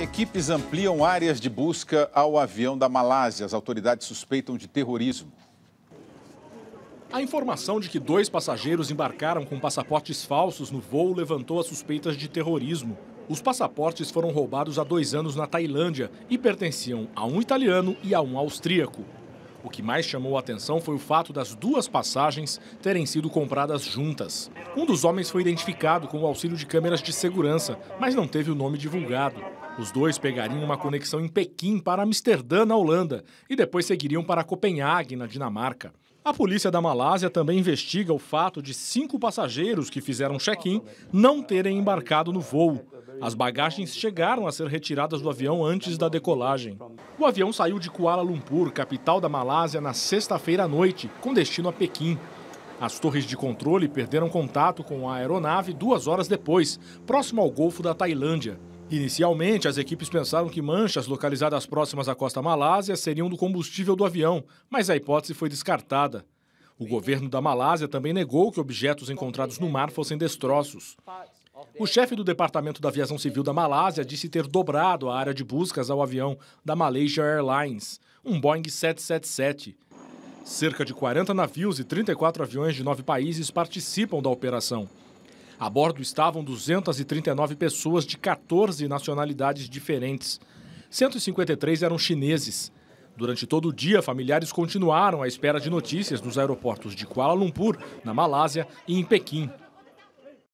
Equipes ampliam áreas de busca ao avião da Malásia. As autoridades suspeitam de terrorismo. A informação de que dois passageiros embarcaram com passaportes falsos no voo levantou as suspeitas de terrorismo. Os passaportes foram roubados há dois anos na Tailândia e pertenciam a um italiano e a um austríaco. O que mais chamou a atenção foi o fato das duas passagens terem sido compradas juntas. Um dos homens foi identificado com o auxílio de câmeras de segurança, mas não teve o nome divulgado. Os dois pegariam uma conexão em Pequim para Amsterdã, na Holanda, e depois seguiriam para Copenhague, na Dinamarca. A polícia da Malásia também investiga o fato de cinco passageiros que fizeram check-in não terem embarcado no voo. As bagagens chegaram a ser retiradas do avião antes da decolagem. O avião saiu de Kuala Lumpur, capital da Malásia, na sexta-feira à noite, com destino a Pequim. As torres de controle perderam contato com a aeronave duas horas depois, próximo ao Golfo da Tailândia. Inicialmente, as equipes pensaram que manchas localizadas próximas à costa malásia seriam do combustível do avião, mas a hipótese foi descartada. O governo da Malásia também negou que objetos encontrados no mar fossem destroços. O chefe do Departamento da Aviação Civil da Malásia disse ter dobrado a área de buscas ao avião da Malaysia Airlines, um Boeing 777. Cerca de 40 navios e 34 aviões de nove países participam da operação. A bordo estavam 239 pessoas de 14 nacionalidades diferentes. 153 eram chineses. Durante todo o dia, familiares continuaram à espera de notícias nos aeroportos de Kuala Lumpur, na Malásia e em Pequim.